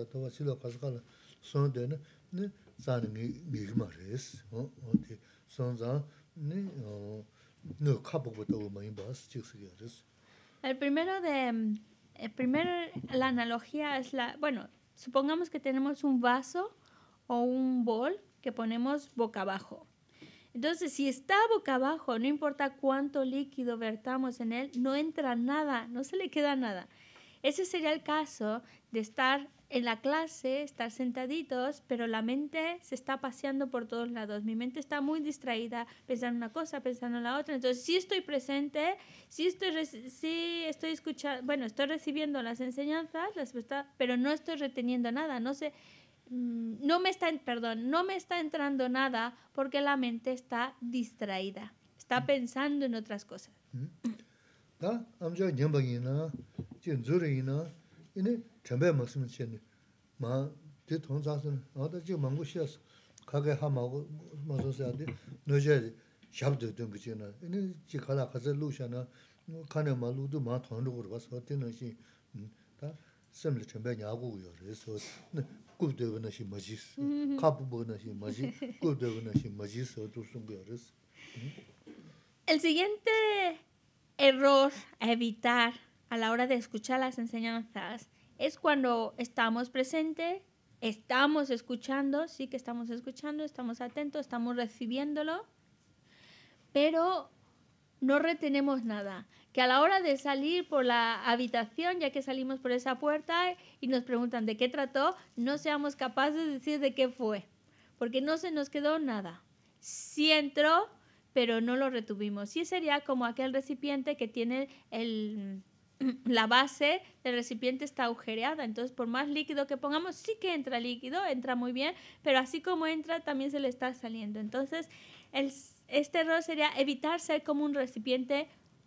ni tsa na ngi mi gu marwaas. son zang ni nu ka bu bu da u ma yin baas, jik si ya El primero de, el primer, la analogía es la, bueno, supongamos que tenemos un vaso o un bol, que ponemos boca abajo. Entonces, si está boca abajo, no importa cuánto líquido vertamos en él, no entra nada, no se le queda nada. Ese sería el caso de estar en la clase, estar sentaditos, pero la mente se está paseando por todos lados. Mi mente está muy distraída, pensando en una cosa, pensando en la otra. Entonces, si estoy presente, si estoy, si estoy escuchando, bueno, estoy recibiendo las enseñanzas, las pero no estoy reteniendo nada. No sé, Mm, no me está, perdón, no me está entrando nada porque la mente está distraída. Está pensando en otras cosas. Mm. Da, amja nyamba yina, jen zure yina, yine chambay masim chene. Ma, di thong zasin, ada jik mangu shias, kage ha mago maso se adi, no jay shab de dung kichina. Yine jik kala kaze lu shana, kane ma lu du ma thong rukur basa, di nang shi, mm, (laughs) El siguiente error a evitar a la hora de escuchar las enseñanzas es cuando estamos presentes, estamos escuchando, sí que estamos escuchando, estamos atentos, estamos recibiéndolo, pero no retenemos nada que a la hora de salir por la habitación, ya que salimos por esa puerta y nos preguntan de qué trató, no seamos capaces de decir de qué fue, porque no se nos quedó nada. Sí entró, pero no lo retuvimos. Sí sería como aquel recipiente que tiene el, (clears throat) la base del recipiente está agujereada, entonces por más líquido que pongamos, sí que entra líquido, entra muy bien, pero así como entra, también se le está saliendo. Entonces, el, este error sería evitar ser como un recipiente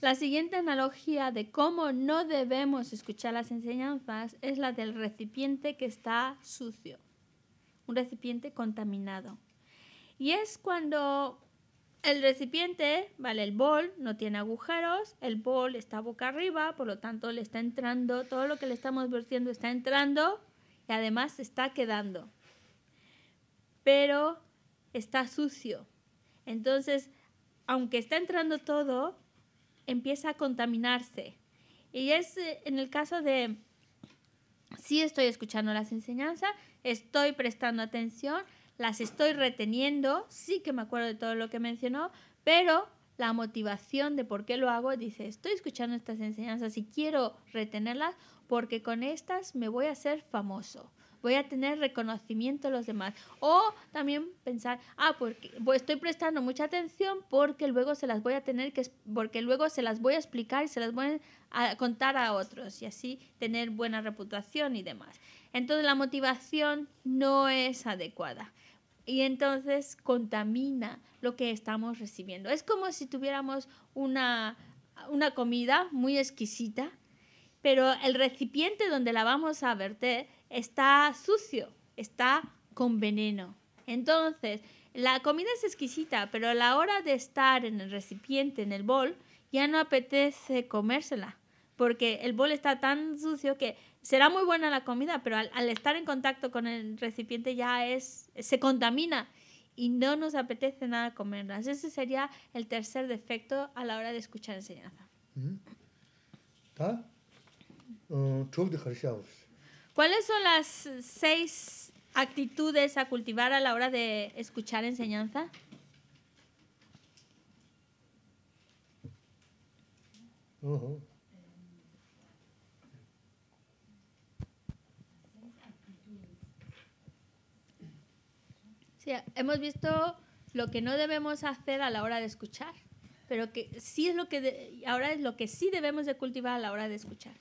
La siguiente analogía de cómo no debemos escuchar las enseñanzas es la del recipiente que está sucio, un recipiente contaminado. Y es cuando el recipiente, vale, el bol no tiene agujeros, el bol está boca arriba, por lo tanto le está entrando, todo lo que le estamos vertiendo está entrando que además está quedando, pero está sucio. Entonces, aunque está entrando todo, empieza a contaminarse. Y es eh, en el caso de, sí estoy escuchando las enseñanzas, estoy prestando atención, las estoy reteniendo, sí que me acuerdo de todo lo que mencionó, pero la motivación de por qué lo hago, dice, estoy escuchando estas enseñanzas y quiero retenerlas porque con estas me voy a ser famoso voy a tener reconocimiento de los demás. O también pensar, ah, porque estoy prestando mucha atención porque luego se las voy a tener que, porque luego se las voy a explicar y se las voy a contar a otros y así tener buena reputación y demás. Entonces la motivación no es adecuada. Y entonces contamina lo que estamos recibiendo. Es como si tuviéramos una comida muy exquisita pero el recipiente donde la vamos a verter está sucio, está con veneno. Entonces, la comida es exquisita, pero a la hora de estar en el recipiente, en el bol, ya no apetece comérsela, porque el bol está tan sucio que será muy buena la comida, pero al, estar en contacto con el recipiente ya es, se contamina y no nos apetece nada comerlas. Ese sería el tercer defecto a la hora de escuchar enseñanza. ¿Está? Mm, ¿Cuáles son las seis actitudes a cultivar a la hora de escuchar enseñanza? Uh-huh. Sí, hemos visto lo que no debemos hacer a la hora de escuchar, pero que sí es lo que ahora es lo que sí debemos de cultivar a la hora de escuchar.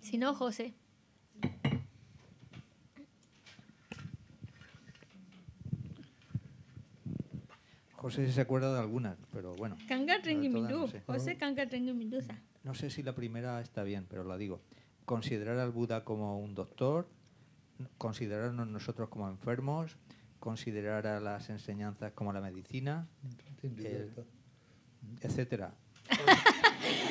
si no, José José se acuerda de algunas, pero bueno. José No sé si la primera está bien, pero la digo. Considerar al Buda como un doctor, considerarnos nosotros como enfermos, considerar a las enseñanzas como la medicina, eh, etcétera.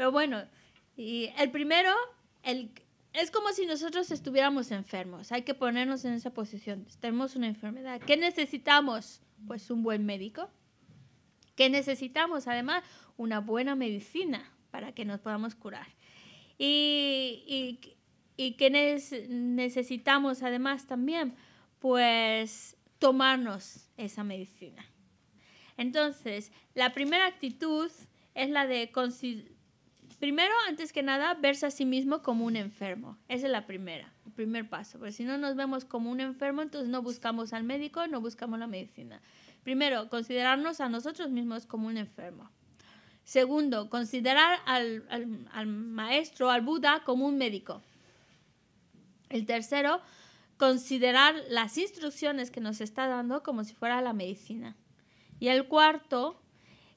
Pero bueno, y el primero, el, es como si nosotros estuviéramos enfermos. Hay que ponernos en esa posición. Tenemos una enfermedad. ¿Qué necesitamos? Pues un buen médico. ¿Qué necesitamos? Además, una buena medicina para que nos podamos curar. Y, y, necesitamos además también, pues tomarnos esa medicina. Entonces, la primera actitud es la de considerar Primero, antes que nada, verse a sí mismo como un enfermo. Esa es la primera, el primer paso. Porque si no nos vemos como un enfermo, entonces no buscamos al médico, no buscamos la medicina. Primero, considerarnos a nosotros mismos como un enfermo. Segundo, considerar al maestro, al Buda, como un médico. El tercero, considerar las instrucciones que nos está dando como si fuera la medicina. Y el cuarto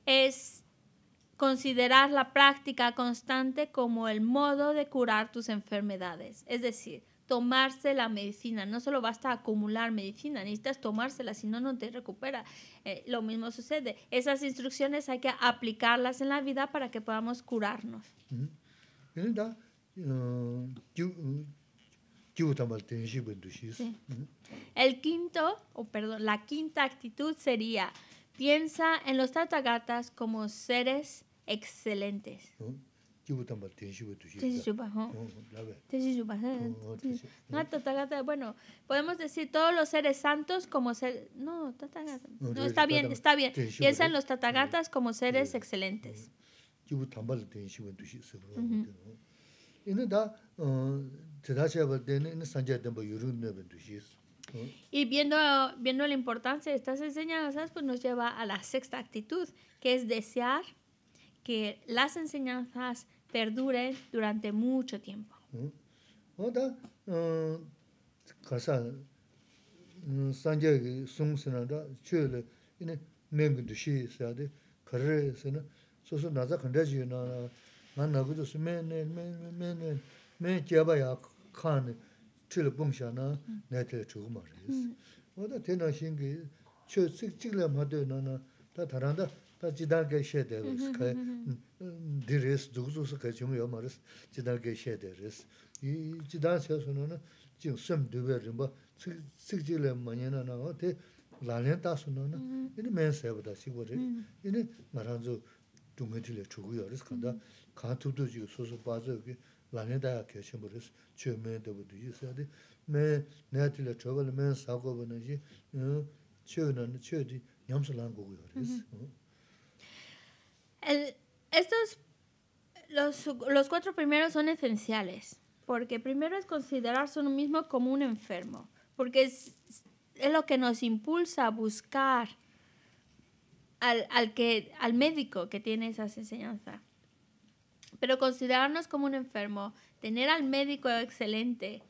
es considerar la práctica constante como el modo de curar tus enfermedades. Es decir, tomarse la medicina. No solo basta acumular medicina, necesitas tomársela, si no, no te recupera. Eh, lo mismo sucede. Esas instrucciones hay que aplicarlas en la vida para que podamos curarnos. Eh, mm, el quinto, o perdón, la quinta actitud sería Piensa en los tatagatas como seres excelentes. Bueno, podemos decir todos los seres santos como seres... No, tatagata. No, está bien, está bien. Piensa en los tatagatas como seres excelentes. Uh -huh. Y viendo, viendo la importancia de estas enseñanzas, pues nos lleva a la sexta actitud, que es desear que las enseñanzas perduren durante mucho tiempo. Mm. Ah, mm, chīla bōngshā nā nāi tēla chūgō mā rī sī. Wā tā tēnā shīngi chū sīk chīla mā tēla nā nā tā tā rāndā tā jidā kē shē tē rī sī kāi dī rī sī, dūg zū sī kāi chūng yō mā rī sī, jidā kē shē tē Yī nā nā jīng sīm nā nā tē lā tā nā nā yīni mēn tā yīni lāngiñ dāyā que būrīs, debo de dēbū dūjī sādi, mēn nāyā tīla chōgā lā mēn sāgō bā nā jī, chū nā nā chū dī ñamsa lāng gu gu yō rīs. Mm-hmm. Estos, los, los cuatro primeros son esenciales, porque primero es considerarse uno mismo como un enfermo, porque es, es lo que nos impulsa a buscar al, al, que, al médico que tiene esas enseñanzas. Pero considerarnos como un enfermo, tener al médico excelente,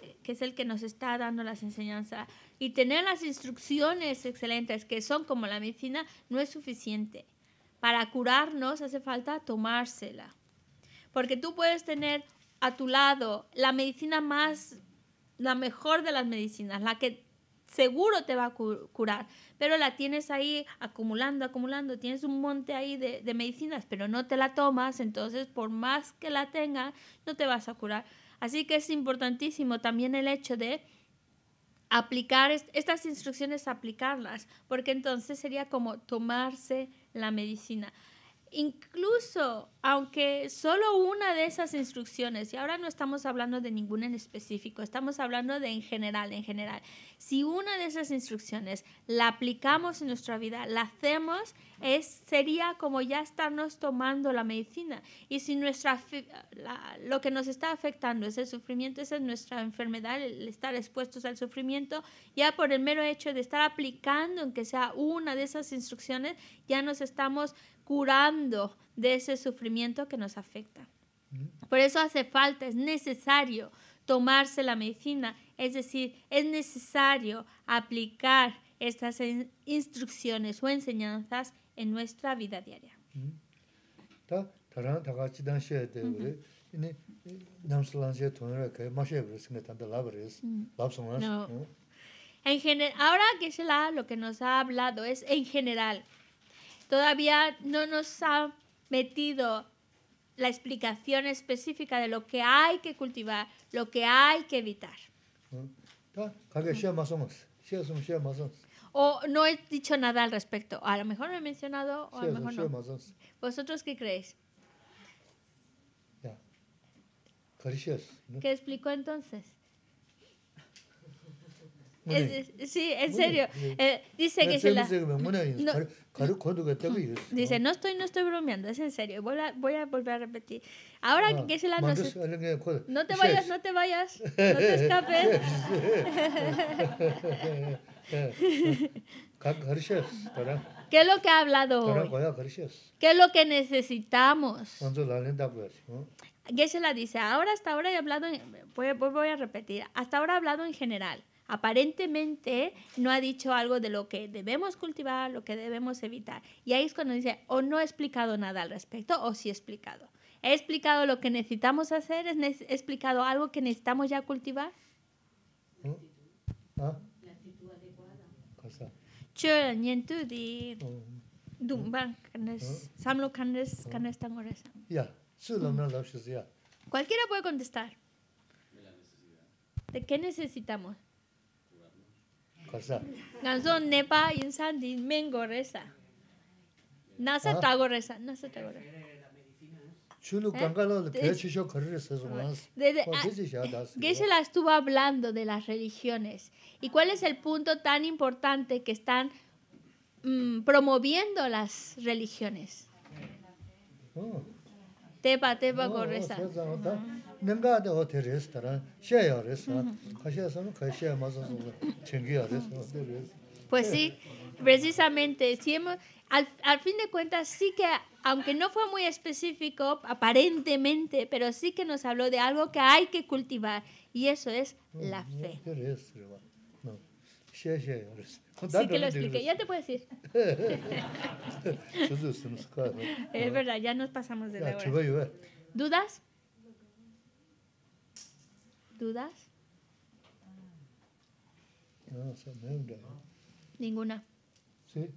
eh, que es el que nos está dando las enseñanzas, y tener las instrucciones excelentes, que son como la medicina, no es suficiente. Para curarnos hace falta tomársela. Porque tú puedes tener a tu lado la medicina más, la mejor de las medicinas, la que seguro te va a curar, pero la tienes ahí acumulando, acumulando, tienes un monte ahí de, medicinas, pero no te la tomas, entonces por más que la tengas, no te vas a curar. Así que es importantísimo también el hecho de aplicar estas instrucciones, aplicarlas, porque entonces sería como tomarse la medicina incluso aunque solo una de esas instrucciones, y ahora no estamos hablando de ninguna en específico, estamos hablando de en general, en general, si una de esas instrucciones la aplicamos en nuestra vida, la hacemos, es, sería como ya estarnos tomando la medicina. Y si nuestra, lo que nos está afectando es el sufrimiento, esa es nuestra enfermedad, el estar expuestos al sufrimiento, ya por el mero hecho de estar aplicando, aunque sea una de esas instrucciones, ya nos estamos curando de ese sufrimiento que nos afecta. Por eso hace falta, es necesario tomarse la medicina, es decir, es necesario aplicar estas instrucciones o enseñanzas en nuestra vida diaria. En general, ahora que lo que nos ha hablado es en general, todavía no nos ha metido la explicación específica de lo que hay que cultivar, lo que hay que evitar. O no he dicho nada al respecto. A lo mejor no he mencionado o a lo mejor no. ¿Vosotros qué creéis? ¿Qué explicó entonces? sí, en serio. Eh, dice que se la... (laughs) dice, no estoy, no estoy bromeando, es en serio. Voy a, voy a volver a repetir. Ahora ah, que se la... No, te vayas, no te vayas. (laughs) No te escapes. (laughs) ¿Qué es lo que ha hablado ¿Qué es lo que necesitamos? Geshe la dice, ahora hasta ahora he hablado, voy, voy a repetir, hasta ahora he hablado en general aparentemente no ha dicho algo de lo que debemos cultivar, lo que debemos evitar. Y ahí es cuando dice, o no ha explicado nada al respecto, o sí he explicado. He explicado lo que necesitamos hacer, he explicado algo que necesitamos ya cultivar. Cualquiera puede contestar. ¿De qué necesitamos? ¿Qué ah, se la estuvo hablando de las religiones y cuál es el punto tan importante que están mm, promoviendo las religiones. Oh tepa Pues sí, precisamente, si al, al, fin de cuentas sí que, aunque no fue muy específico aparentemente, pero sí que nos habló de algo que hay que cultivar y eso es la mm, fe. Sí que lo expliqué, ya te puedes ir. (laughs) es verdad, ya nos pasamos de la hora. ¿Dudas? ¿Dudas? Ninguna. Sí.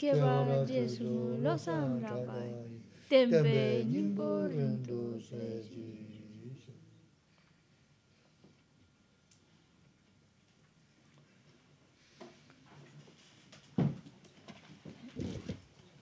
che Kebara Jesu lo samrabai, tembe in rindu seji.